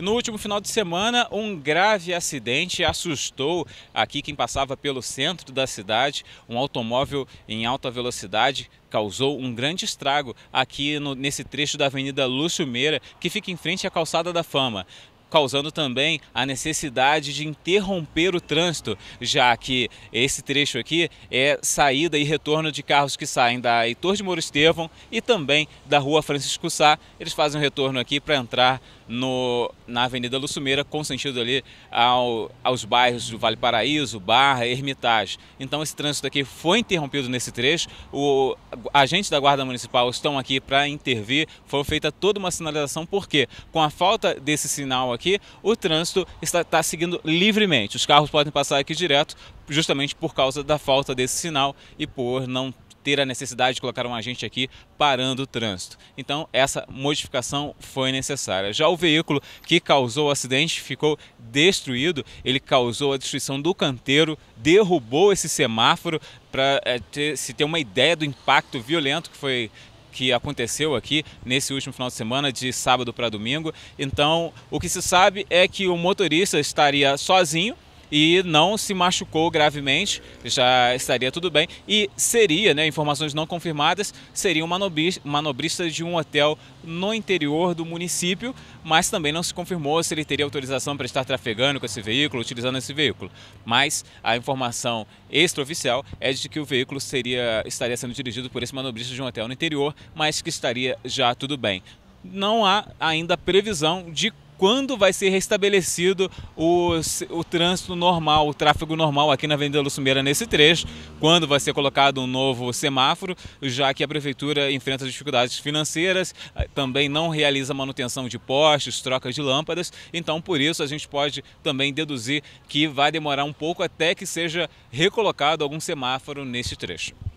E no último final de semana, um grave acidente assustou aqui quem passava pelo centro da cidade. Um automóvel em alta velocidade causou um grande estrago aqui no, nesse trecho da Avenida Lúcio Meira, que fica em frente à Calçada da Fama causando também a necessidade de interromper o trânsito, já que esse trecho aqui é saída e retorno de carros que saem da Heitor de Moro Estevão e também da Rua Francisco Sá. Eles fazem o retorno aqui para entrar no, na Avenida Lucumeira, com sentido ali ao, aos bairros do Vale Paraíso, Barra, Hermitage. Então esse trânsito aqui foi interrompido nesse trecho, o agentes da Guarda Municipal estão aqui para intervir, foi feita toda uma sinalização, porque com a falta desse sinal aqui, o trânsito está, está seguindo livremente, os carros podem passar aqui direto, justamente por causa da falta desse sinal e por não ter a necessidade de colocar um agente aqui parando o trânsito. Então, essa modificação foi necessária. Já o veículo que causou o acidente ficou destruído, ele causou a destruição do canteiro, derrubou esse semáforo para é, se ter uma ideia do impacto violento que foi que aconteceu aqui nesse último final de semana, de sábado para domingo. Então, o que se sabe é que o motorista estaria sozinho e não se machucou gravemente, já estaria tudo bem. E seria, né, informações não confirmadas, seria um manobrista de um hotel no interior do município, mas também não se confirmou se ele teria autorização para estar trafegando com esse veículo, utilizando esse veículo. Mas a informação extraoficial é de que o veículo seria, estaria sendo dirigido por esse manobrista de um hotel no interior, mas que estaria já tudo bem. Não há ainda previsão de quando vai ser restabelecido o, o trânsito normal, o tráfego normal aqui na Avenida Lucimeira nesse trecho, quando vai ser colocado um novo semáforo, já que a prefeitura enfrenta dificuldades financeiras, eh, também não realiza manutenção de postes, trocas de lâmpadas, então por isso a gente pode também deduzir que vai demorar um pouco até que seja recolocado algum semáforo neste trecho.